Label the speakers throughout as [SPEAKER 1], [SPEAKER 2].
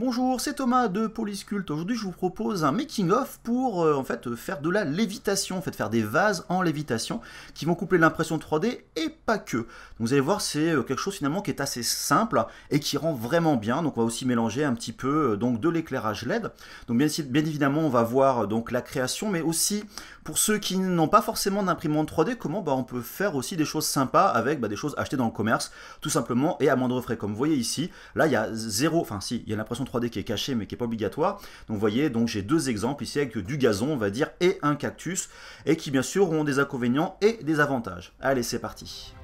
[SPEAKER 1] Bonjour, c'est Thomas de Polisculte. Aujourd'hui, je vous propose un making-of pour euh, en fait euh, faire de la lévitation, en fait faire des vases en lévitation qui vont coupler l'impression 3D et pas que. Donc, vous allez voir, c'est euh, quelque chose finalement qui est assez simple et qui rend vraiment bien. Donc on va aussi mélanger un petit peu donc de l'éclairage LED. Donc bien, bien, évidemment, on va voir donc la création, mais aussi pour ceux qui n'ont pas forcément d'imprimante 3D, comment bah, on peut faire aussi des choses sympas avec bah, des choses achetées dans le commerce, tout simplement, et à moindre frais. Comme vous voyez ici, là, il y a zéro, enfin si, il y a l'impression 3D qui est cachée, mais qui n'est pas obligatoire. Donc vous voyez, donc j'ai deux exemples ici avec du gazon, on va dire, et un cactus, et qui bien sûr ont des inconvénients et des avantages. Allez, c'est parti.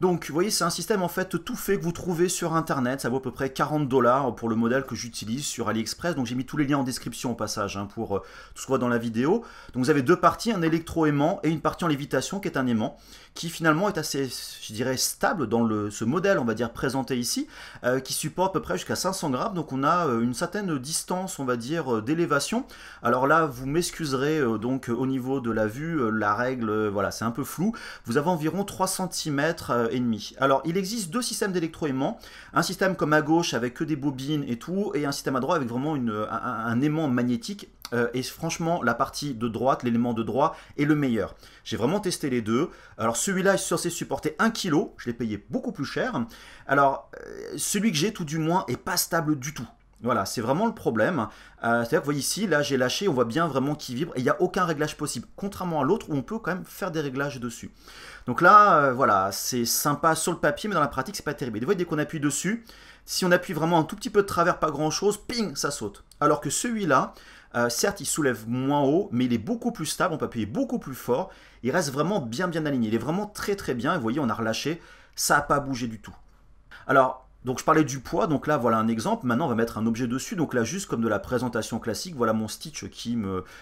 [SPEAKER 1] Donc, vous voyez, c'est un système en fait tout fait que vous trouvez sur internet. Ça vaut à peu près 40 dollars pour le modèle que j'utilise sur AliExpress. Donc, j'ai mis tous les liens en description au passage hein, pour euh, tout ce qu'on voit dans la vidéo. Donc, vous avez deux parties, un électro-aimant et une partie en lévitation qui est un aimant qui finalement est assez, je dirais, stable dans ce modèle, on va dire, présenté ici, euh, qui supporte à peu près jusqu'à 500 grammes. Donc, on a euh, une certaine distance, on va dire, d'élévation. Alors là, vous m'excuserez donc au niveau de la vue, la règle, voilà, c'est un peu flou. Vous avez environ 3 cm alors, il existe deux systèmes d'électroaimants. Un système comme à gauche avec que des bobines et tout, et un système à droite avec vraiment un, aimant magnétique euh, et franchement, la partie de droite, l'élément de droite est le meilleur. J'ai vraiment testé les deux. Alors celui-là est censé supporter 1 kg, je l'ai payé beaucoup plus cher. Alors euh, celui que j'ai tout du moins est pas stable du tout. Voilà, c'est vraiment le problème. Euh, c'est-à-dire que vous voyez ici, là j'ai lâché, on voit bien vraiment qu'il vibre, et il n'y a aucun réglage possible, contrairement à l'autre où on peut quand même faire des réglages dessus. Donc là, euh, voilà, c'est sympa sur le papier, mais dans la pratique, c'est pas terrible. Et vous voyez, dès qu'on appuie dessus, si on appuie vraiment un tout petit peu de travers, pas grand-chose, ping, ça saute. Alors que celui-là, euh, certes, il soulève moins haut, mais il est beaucoup plus stable, on peut appuyer beaucoup plus fort, il reste vraiment bien bien aligné, il est vraiment très très bien, et vous voyez, on a relâché, ça n'a pas bougé du tout. Alors, donc je parlais du poids, donc là voilà un exemple, maintenant on va mettre un objet dessus, donc là juste comme de la présentation classique, voilà mon Stitch qui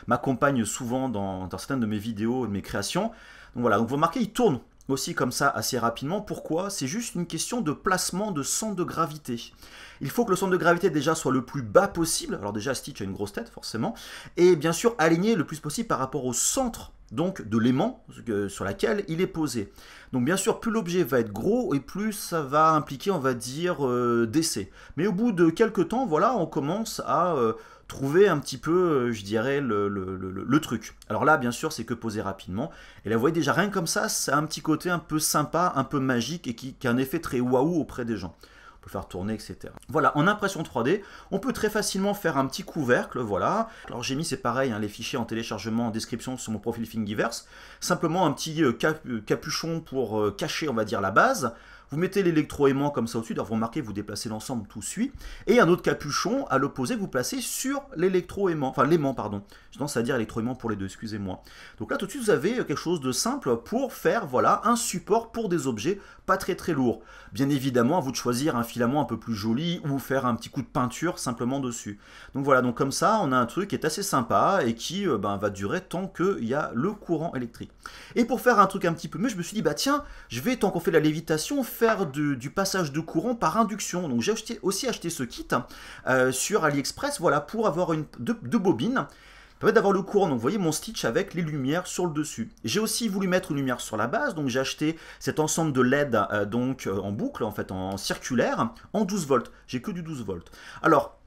[SPEAKER 1] m'accompagne souvent dans, certaines de mes vidéos, de mes créations. Donc voilà, donc vous remarquez, il tourne aussi comme ça assez rapidement. Pourquoi C'est juste une question de placement de centre de gravité. Il faut que le centre de gravité déjà soit le plus bas possible. Alors déjà Stitch a une grosse tête forcément. Et bien sûr aligné le plus possible par rapport au centre donc de l'aimant euh, sur laquelle il est posé. Donc bien sûr, plus l'objet va être gros et plus ça va impliquer, on va dire, euh, d'essai. Mais au bout de quelques temps, voilà, on commence à... Euh, trouver un petit peu, euh, je dirais, le, truc. Alors là, bien sûr, c'est que poser rapidement. Et là, vous voyez déjà, rien comme ça, ça a un petit côté un peu sympa, un peu magique et qui, qui a un effet très waouh auprès des gens. On peut faire tourner, etc. Voilà, en impression 3D, on peut très facilement faire un petit couvercle, voilà. Alors j'ai mis, c'est pareil, hein, les fichiers en téléchargement en description sur mon profil Thingiverse. Simplement un petit euh, euh, capuchon pour cacher, on va dire, la base. Vous mettez l'électro-aimant comme ça au-dessus, alors vous remarquez, vous déplacez l'ensemble, tout suit. Et un autre capuchon à l'opposé, vous placez sur l'électroaimant, enfin l'aimant, pardon. Je tendance à dire électroaimant pour les deux, excusez-moi. Donc là, tout de suite, vous avez quelque chose de simple pour faire, voilà, un support pour des objets pas très très lourds. Bien évidemment, à vous de choisir un filament un peu plus joli ou faire un petit coup de peinture simplement dessus. Donc voilà, donc comme ça, on a un truc qui est assez sympa et qui euh, ben, va durer tant qu'il y a le courant électrique. Et pour faire un truc un petit peu mieux, je me suis dit, bah tiens, je vais, tant qu'on fait la lévitation, faire du, passage de courant par induction. Donc j'ai acheté, aussi acheté ce kit euh, sur AliExpress voilà, pour avoir une, deux, deux bobines permet d'avoir le courant. Donc vous voyez mon Stitch avec les lumières sur le dessus. J'ai aussi voulu mettre une lumière sur la base, donc j'ai acheté cet ensemble de LED euh, donc euh, en boucle, en fait en, circulaire, en 12 volts. J'ai que du 12 volts. Alors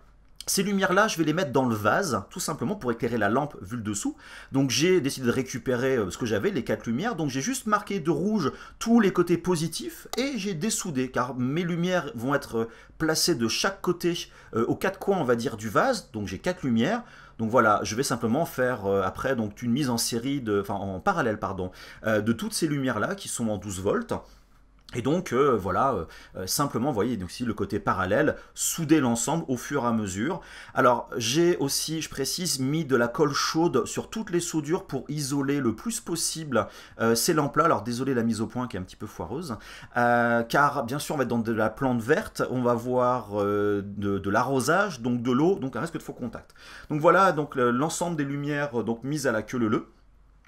[SPEAKER 1] ces lumières-là, je vais les mettre dans le vase, tout simplement pour éclairer la lampe vue le dessous. Donc j'ai décidé de récupérer euh, ce que j'avais, les quatre lumières. Donc j'ai juste marqué de rouge tous les côtés positifs et j'ai dessoudé, car mes lumières vont être euh, placées de chaque côté, euh, aux quatre coins, on va dire, du vase. Donc j'ai quatre lumières. Donc voilà, je vais simplement faire après donc une mise en série, de, enfin en parallèle, pardon, de toutes ces lumières-là qui sont en 12 volts. Et donc euh, voilà, euh, euh, simplement, vous voyez, donc si le côté parallèle, souder l'ensemble au fur et à mesure. Alors j'ai aussi, je précise, mis de la colle chaude sur toutes les soudures pour isoler le plus possible ces lampes là. Alors désolé la mise au point qui est un petit peu foireuse, car bien sûr on va être dans de la plante verte, on va voir de, l'arrosage, donc de l'eau, donc un risque de faux contact. Donc voilà donc l'ensemble des lumières donc mises à la queue leu leu.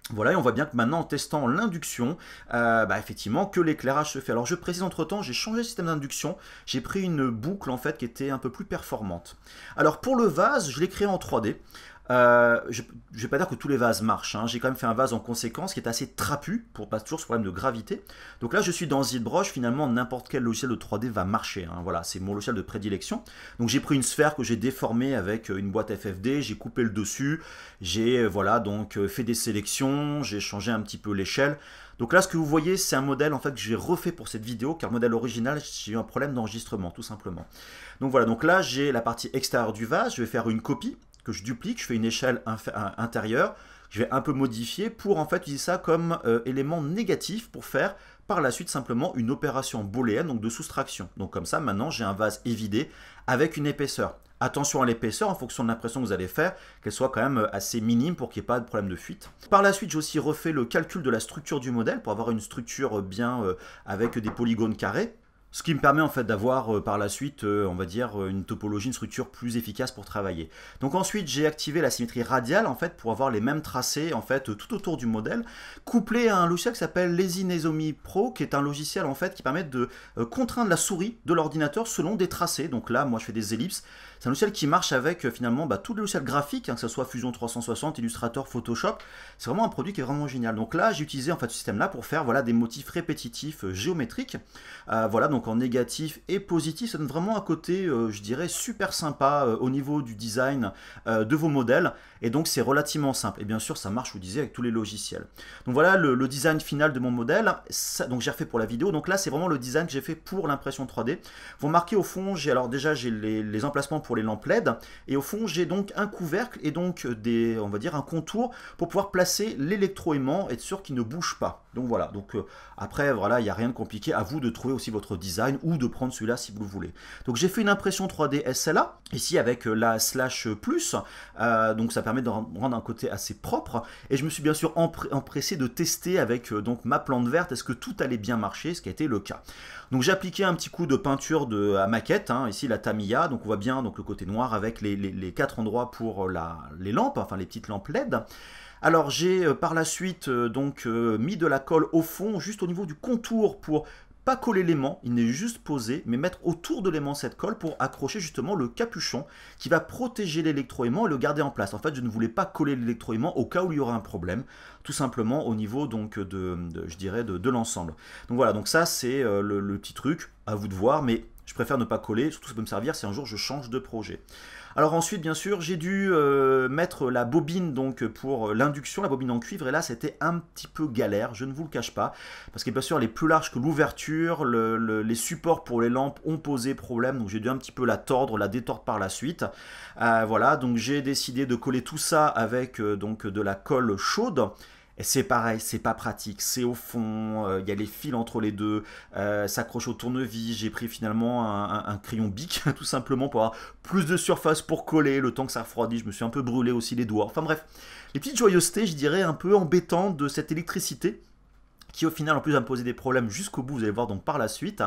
[SPEAKER 1] Voilà, et on voit bien que maintenant, en testant l'induction, euh, bah, effectivement, que l'éclairage se fait. Alors, je précise entre-temps, j'ai changé le système d'induction. J'ai pris une boucle, en fait, qui était un peu plus performante. Alors, pour le vase, je l'ai créé en 3D. Euh, je ne vais pas dire que tous les vases marchent. Hein. J'ai quand même fait un vase en conséquence qui est assez trapu pour pas toujours ce problème de gravité. Donc là, je suis dans ZBrush. Finalement, n'importe quel logiciel de 3D va marcher. Hein. Voilà, c'est mon logiciel de prédilection. Donc j'ai pris une sphère que j'ai déformée avec euh, une boîte FFD. J'ai coupé le dessus. J'ai euh, voilà donc fait des sélections. J'ai changé un petit peu l'échelle. Donc là, ce que vous voyez, c'est un modèle en fait que j'ai refait pour cette vidéo, car modèle original, j'ai eu un problème d'enregistrement, tout simplement. Donc voilà, donc là, j'ai la partie extérieure du vase, je vais faire une copie, que je duplique, je fais une échelle euh, intérieure, je vais un peu modifier pour en fait utiliser ça comme euh, élément négatif pour faire par la suite simplement une opération booléenne, donc de soustraction. Donc comme ça, maintenant j'ai un vase évidé avec une épaisseur. Attention à l'épaisseur en fonction de l'impression que vous allez faire, qu'elle soit quand même euh, assez minime pour qu'il n'y ait pas de problème de fuite. Par la suite, j'ai aussi refait le calcul de la structure du modèle pour avoir une structure bien avec des polygones carrés. Ce qui me permet en fait d'avoir euh, par la suite, euh, on va dire, euh, une topologie, une structure plus efficace pour travailler. Donc ensuite, j'ai activé la symétrie radiale en fait pour avoir les mêmes tracés en fait tout autour du modèle, couplé à un logiciel qui s'appelle Lesinesomi Pro, qui est un logiciel en fait qui permet de contraindre la souris de l'ordinateur selon des tracés. Donc là, moi je fais des ellipses, c'est un logiciel qui marche avec euh, finalement bah, tous les logiciels graphiques, hein, que ce soit Fusion 360, Illustrator, Photoshop. C'est vraiment un produit qui est vraiment génial. Donc là, j'ai utilisé en fait ce système-là pour faire voilà, des motifs répétitifs euh, géométriques. Euh, voilà, donc en négatif et positif, ça donne vraiment un côté, je dirais, super sympa au niveau du design de vos modèles. Et donc c'est relativement simple. Et bien sûr, ça marche, je vous disais, avec tous les logiciels. Donc voilà le, design final de mon modèle. donc j'ai refait pour la vidéo. Donc là, c'est vraiment le design que j'ai fait pour l'impression 3D. Vous remarquez au fond, j'ai alors déjà j'ai les, les emplacements pour les lampes LED. Et au fond, j'ai donc un couvercle et donc des, on va dire, un contour pour pouvoir placer l'électroaimant, être sûr qu'il ne bouge pas. Donc voilà, donc euh, après voilà, il n'y a rien de compliqué, à vous de trouver aussi votre design ou de prendre celui-là si vous le voulez. Donc j'ai fait une impression 3D SLA, ici avec euh, la slash plus, euh, donc ça permet de rendre un côté assez propre, et je me suis bien sûr empressé de tester avec donc ma plante verte, est-ce que tout allait bien marcher, ce qui a été le cas. Donc j'ai appliqué un petit coup de peinture de, à maquette, hein, ici la Tamiya, donc on voit bien donc, le côté noir avec les, quatre endroits pour les lampes, enfin les petites lampes LED, alors j'ai euh, par la suite euh, donc euh, mis de la colle au fond, juste au niveau du contour pour pas coller l'aimant, il n'est juste posé, mais mettre autour de l'aimant cette colle pour accrocher justement le capuchon qui va protéger l'électroaimant et le garder en place. En fait, je ne voulais pas coller l'électroaimant au cas où il y aurait un problème, tout simplement au niveau donc de, je dirais, de, l'ensemble. Donc voilà, donc ça c'est le, le petit truc, à vous de voir, mais je préfère ne pas coller, surtout ça peut me servir si un jour je change de projet. Alors ensuite, bien sûr, j'ai dû euh, mettre la bobine donc pour euh, l'induction, la bobine en cuivre, et là c'était un petit peu galère, je ne vous le cache pas, parce est bien sûr est plus large que l'ouverture, les supports pour les lampes ont posé problème, donc j'ai dû un petit peu la tordre, la détordre par la suite. Euh, voilà, donc j'ai décidé de coller tout ça avec donc de la colle chaude c'est pareil, c'est pas pratique, c'est au fond, euh, il y a les fils entre les deux, euh, s'accroche au tournevis, j'ai pris finalement un, un crayon bic, tout simplement, pour avoir plus de surface pour coller, le temps que ça refroidit, je me suis un peu brûlé aussi les doigts, enfin bref, les petites joyeusetés, je dirais, un peu embêtantes de cette électricité, qui au final en plus va me poser des problèmes jusqu'au bout, vous allez voir donc par la suite.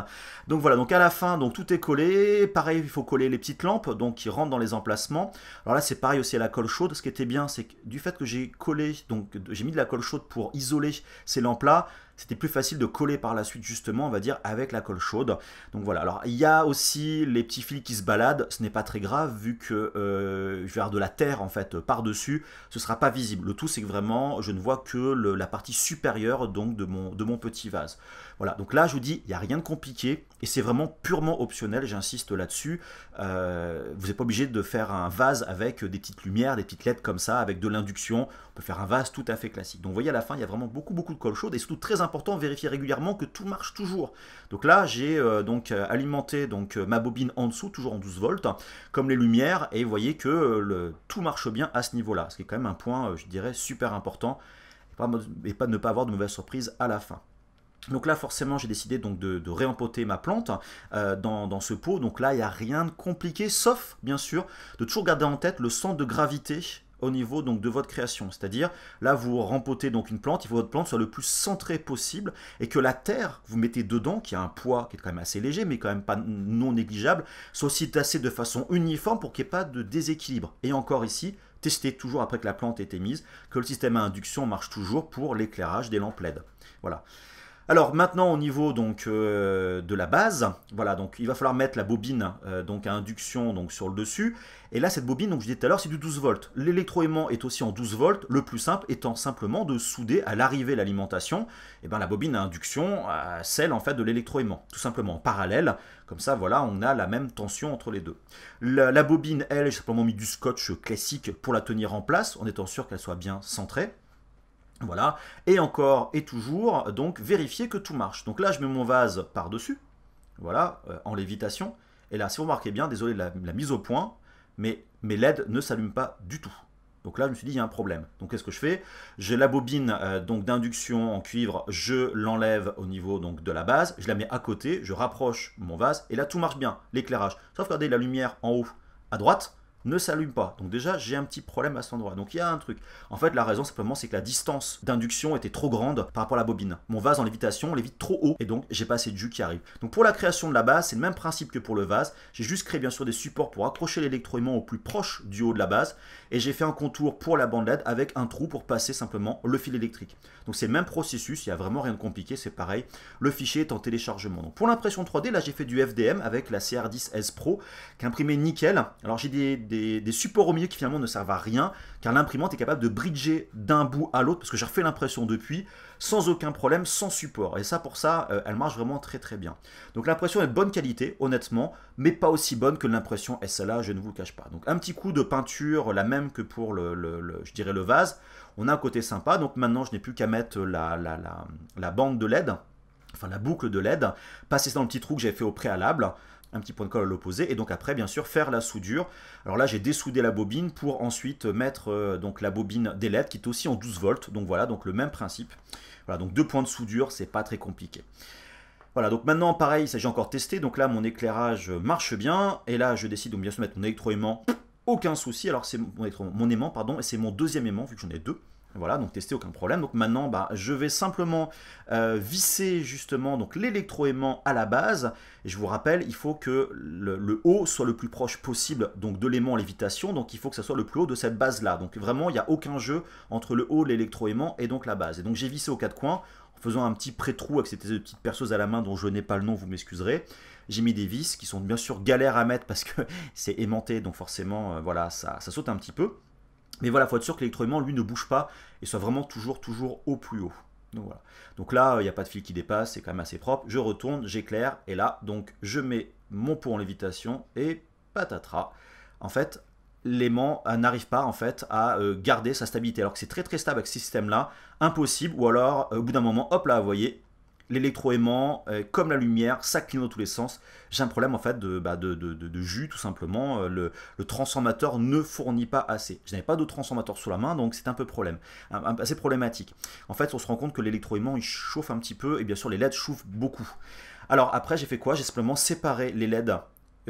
[SPEAKER 1] Donc voilà, donc à la fin, donc tout est collé, pareil il faut coller les petites lampes donc qui rentrent dans les emplacements. Alors là c'est pareil aussi à la colle chaude, ce qui était bien c'est que du fait que j'ai collé, donc j'ai mis de la colle chaude pour isoler ces lampes là, c'était plus facile de coller par la suite justement, on va dire, avec la colle chaude. Donc voilà, alors il y a aussi les petits fils qui se baladent, ce n'est pas très grave vu que euh, je vais avoir de la terre en fait par-dessus, ce sera pas visible. Le tout c'est que vraiment je ne vois que la partie supérieure donc de mon, de mon petit vase. Voilà, donc là je vous dis, il n'y a rien de compliqué et c'est vraiment purement optionnel, j'insiste là-dessus. Euh, vous n'êtes pas obligé de faire un vase avec des petites lumières, des petites lettres comme ça, avec de l'induction. On peut faire un vase tout à fait classique. Donc vous voyez à la fin, il y a vraiment beaucoup beaucoup de colle chaude et surtout très important vérifier régulièrement que tout marche toujours. Donc là, j'ai euh, donc euh, alimenté donc, euh, ma bobine en dessous, toujours en 12 volts, comme les lumières, et vous voyez que le, tout marche bien à ce niveau-là, ce qui est quand même un point, je dirais, super important, et pas, et ne pas avoir de mauvaises surprises à la fin. Donc là, forcément, j'ai décidé donc de, réempoter ma plante dans, dans, ce pot. Donc là, il n'y a rien de compliqué, sauf, bien sûr, de toujours garder en tête le centre de gravité au niveau donc de votre création. C'est-à-dire, là, vous rempotez donc une plante, il faut que votre plante soit le plus centrée possible et que la terre que vous mettez dedans, qui a un poids qui est quand même assez léger, mais quand même pas non négligeable, soit aussi tassée de façon uniforme pour qu'il n'y ait pas de déséquilibre. Et encore ici, testez toujours après que la plante ait été mise que le système à induction marche toujours pour l'éclairage des lampes LED. Voilà. Alors maintenant au niveau donc euh, de la base, voilà donc il va falloir mettre la bobine euh, donc à induction donc sur le dessus et là cette bobine donc je disais tout à l'heure c'est du 12 volts. L'électroaimant est aussi en 12 volts, le plus simple étant simplement de souder à l'arrivée l'alimentation et eh ben, la bobine à induction à euh, celle en fait de l'électroaimant tout simplement en parallèle comme ça voilà on a la même tension entre les deux. La, la bobine elle j'ai simplement mis du scotch classique pour la tenir en place en étant sûr qu'elle soit bien centrée. Voilà, et encore et toujours, donc vérifier que tout marche. Donc là, je mets mon vase par-dessus, voilà, euh, en lévitation. Et là, si vous remarquez bien, désolé la, la mise au point, mais mes LED ne s'allument pas du tout. Donc là, je me suis dit, il y a un problème. Donc qu'est-ce que je fais J'ai la bobine euh, donc d'induction en cuivre, je l'enlève au niveau donc, de la base, je la mets à côté, je rapproche mon vase, et là, tout marche bien, l'éclairage. Sauf regardez la lumière en haut à droite, ne s'allume pas. Donc déjà, j'ai un petit problème à cet endroit. Donc il y a un truc. En fait, la raison simplement, c'est que la distance d'induction était trop grande par rapport à la bobine. Mon vase en lévitation lévite trop haut et donc j'ai pas assez de jus qui arrive. Donc pour la création de la base, c'est le même principe que pour le vase. J'ai juste créé bien sûr des supports pour accrocher l'électroaimant au plus proche du haut de la base et j'ai fait un contour pour la bande avec un trou pour passer simplement le fil électrique. Donc c'est le même processus, il n'y a vraiment rien de compliqué, c'est pareil. Le fichier est en téléchargement. Donc pour l'impression 3D, là j'ai fait du FDM avec la CR10S Pro qui nickel. Alors j'ai des des, supports au milieu qui finalement ne servent à rien, car l'imprimante est capable de bridger d'un bout à l'autre, parce que j'ai refait l'impression depuis, sans aucun problème, sans support. Et ça, pour ça, euh, elle marche vraiment très très bien. Donc l'impression est de bonne qualité, honnêtement, mais pas aussi bonne que l'impression SLA, je ne vous cache pas. Donc un petit coup de peinture, la même que pour le, je dirais le vase. On a un côté sympa, donc maintenant je n'ai plus qu'à mettre la, la, la, bande de LED, enfin la boucle de LED, passer ça dans le petit trou que j'avais fait au préalable un petit point de colle à l'opposé, et donc après, bien sûr, faire la soudure. Alors là, j'ai dessoudé la bobine pour ensuite mettre euh, donc la bobine des LED qui est aussi en 12 volts, donc voilà, donc le même principe. Voilà, donc deux points de soudure, c'est pas très compliqué. Voilà, donc maintenant, pareil, ça s'agit encore testé, donc là, mon éclairage marche bien, et là, je décide donc bien sûr mettre mon électro-aimant. aucun souci, alors c'est mon, mon, aimant, pardon, et c'est mon deuxième aimant, vu que j'en ai deux. Voilà, donc testé, aucun problème. Donc maintenant, bah, je vais simplement euh, visser justement donc l'électroaimant à la base. Et je vous rappelle, il faut que le, haut soit le plus proche possible donc de l'aimant en lévitation. Donc il faut que ça soit le plus haut de cette base-là. Donc vraiment, il n'y a aucun jeu entre le haut, l'électroaimant et donc la base. Et donc j'ai vissé aux quatre coins en faisant un petit pré-trou avec ces petites perceuse à la main dont je n'ai pas le nom, vous m'excuserez. J'ai mis des vis qui sont bien sûr galères à mettre parce que c'est aimanté, donc forcément, euh, voilà, ça, ça saute un petit peu. Mais voilà, il faut être sûr que l'électroaimant, lui, ne bouge pas et soit vraiment toujours, toujours au plus haut. Donc, voilà. donc là, il n'y a pas de fil qui dépasse, c'est quand même assez propre. Je retourne, j'éclaire, et là, donc je mets mon pot en lévitation, et patatras. En fait, l'aimant euh, n'arrive pas en fait à euh, garder sa stabilité. Alors que c'est très très stable avec ce système-là, impossible, ou alors euh, au bout d'un moment, hop là, vous voyez, l'électroaimant, euh, comme la lumière, ça dans tous les sens. J'ai un problème en fait de, bah, de, jus tout simplement. Euh, le, transformateur ne fournit pas assez. Je n'avais pas de transformateur sous la main, donc c'est un peu problème, assez problématique. En fait, on se rend compte que l'électroaimant il chauffe un petit peu et bien sûr les LED chauffent beaucoup. Alors après, j'ai fait quoi J'ai simplement séparé les LED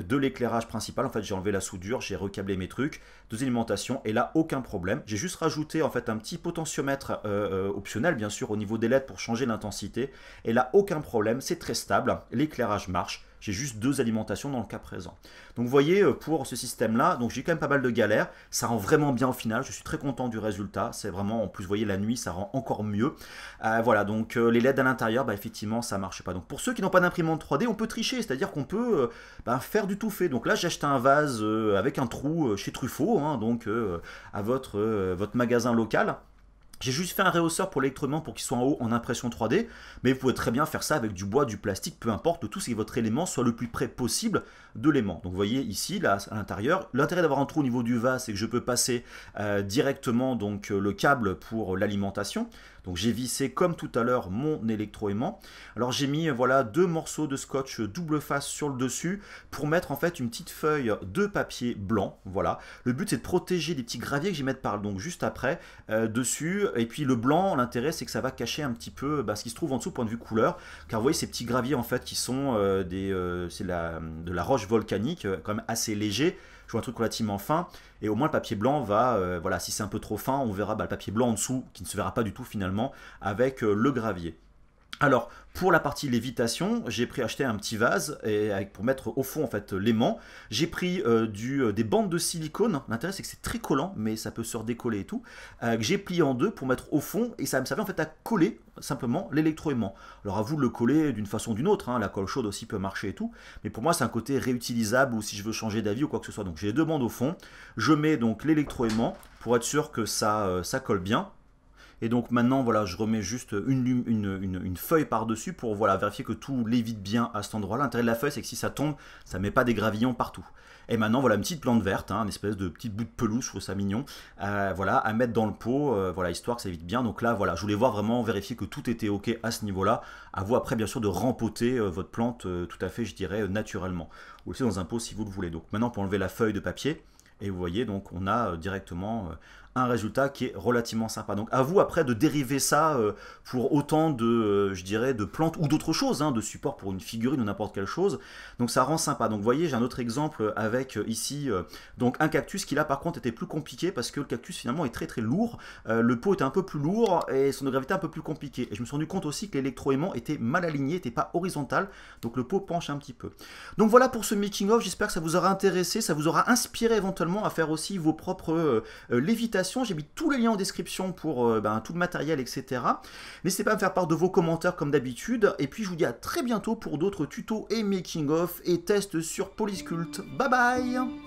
[SPEAKER 1] de l'éclairage principal. En fait, j'ai enlevé la soudure, j'ai recablé mes trucs, deux alimentations, et là, aucun problème. J'ai juste rajouté en fait un petit potentiomètre euh, euh, optionnel, bien sûr, au niveau des LED pour changer l'intensité. Et là, aucun problème, c'est très stable, l'éclairage marche. J'ai juste deux alimentations dans le cas présent. Donc vous voyez, euh, pour ce système-là, donc j'ai quand même pas mal de galères. Ça rend vraiment bien au final. Je suis très content du résultat. C'est vraiment, en plus, vous voyez, la nuit, ça rend encore mieux. Euh, voilà, donc euh, les LED à l'intérieur, bah, effectivement, ça marche pas. Donc pour ceux qui n'ont pas d'imprimante 3D, on peut tricher. C'est-à-dire qu'on peut bah, faire du tout fait. Donc là, j'ai acheté un vase avec un trou chez Truffaut, hein, donc à votre, votre magasin local. J'ai juste fait un réhausseur pour l'électroaimant pour qu'il soit en haut en impression 3D, mais vous pouvez très bien faire ça avec du bois, du plastique, peu importe, tout ce que votre élément soit le plus près possible de l'aimant. Donc vous voyez ici, là, à l'intérieur, l'intérêt d'avoir un trou au niveau du vase, c'est que je peux passer euh, directement donc, euh, le câble pour l'alimentation. Donc j'ai vissé comme tout à l'heure mon électro-aimant. Alors j'ai mis euh, voilà deux morceaux de scotch double face sur le dessus pour mettre en fait une petite feuille de papier blanc. Voilà. Le but c'est de protéger les petits graviers que j'ai mettre par donc juste après dessus et puis le blanc, l'intérêt, c'est que ça va cacher un petit peu bah, ce qui se trouve en dessous, point de vue couleur. Car vous voyez ces petits graviers, en fait, qui sont euh, euh, de, la, roche volcanique, euh, quand même assez léger. Je vois un truc relativement fin. Et au moins, le papier blanc va, voilà, si c'est un peu trop fin, on verra bah, le papier blanc en dessous, qui ne se verra pas du tout finalement, avec le gravier. Alors, pour la partie lévitation, j'ai pris acheté un petit vase et pour mettre au fond en fait l'aimant. J'ai pris euh, du, euh, des bandes de silicone. L'intérêt c'est que c'est très collant, mais ça peut se redécoller et tout. Euh, que j'ai plié en deux pour mettre au fond et ça me servait en fait à coller simplement l'électroaimant. Alors à vous de le coller d'une façon ou d'une autre. Hein. La colle chaude aussi peut marcher et tout. Mais pour moi c'est un côté réutilisable ou si je veux changer d'avis ou quoi que ce soit. Donc j'ai les deux bandes au fond. Je mets donc l'électroaimant pour être sûr que ça, ça colle bien. Et donc maintenant, voilà, je remets juste une, une, feuille par-dessus pour voilà, vérifier que tout lévite bien à cet endroit-là. L'intérêt de la feuille, c'est que si ça tombe, ça met pas des gravillons partout. Et maintenant, voilà, une petite plante verte, un hein, une espèce de petite bout de pelouse, je trouve ça mignon, euh, voilà, à mettre dans le pot, euh, voilà, histoire que ça évite bien. Donc là, voilà, je voulais voir vraiment, vérifier que tout était OK à ce niveau-là. À vous après, bien sûr, de rempoter euh, votre plante tout à fait, je dirais, naturellement. Ou aussi dans un pot si vous le voulez. Donc maintenant, pour enlever la feuille de papier, et vous voyez, donc on a directement un résultat qui est relativement sympa. Donc à vous après de dériver ça euh, pour autant de, euh, je dirais, de plantes ou d'autres choses, hein, de support pour une figurine ou n'importe quelle chose. Donc ça rend sympa. Donc vous voyez, j'ai un autre exemple avec euh, ici donc un cactus qui là par contre était plus compliqué parce que le cactus finalement est très très lourd. le pot était un peu plus lourd et son gravité un peu plus compliqué. Et je me suis rendu compte aussi que l'électroaimant était mal aligné, n'était pas horizontal, donc le pot penche un petit peu. Donc voilà pour ce making of. J'espère que ça vous aura intéressé, ça vous aura inspiré éventuellement à faire aussi vos propres lévitations j'ai mis tous les liens en description pour euh, ben, tout le matériel, etc. N'hésitez pas à me faire part de vos commentaires comme d'habitude. Et puis je vous dis à très bientôt pour d'autres tutos et making-of et tests sur Polysculpt. Bye bye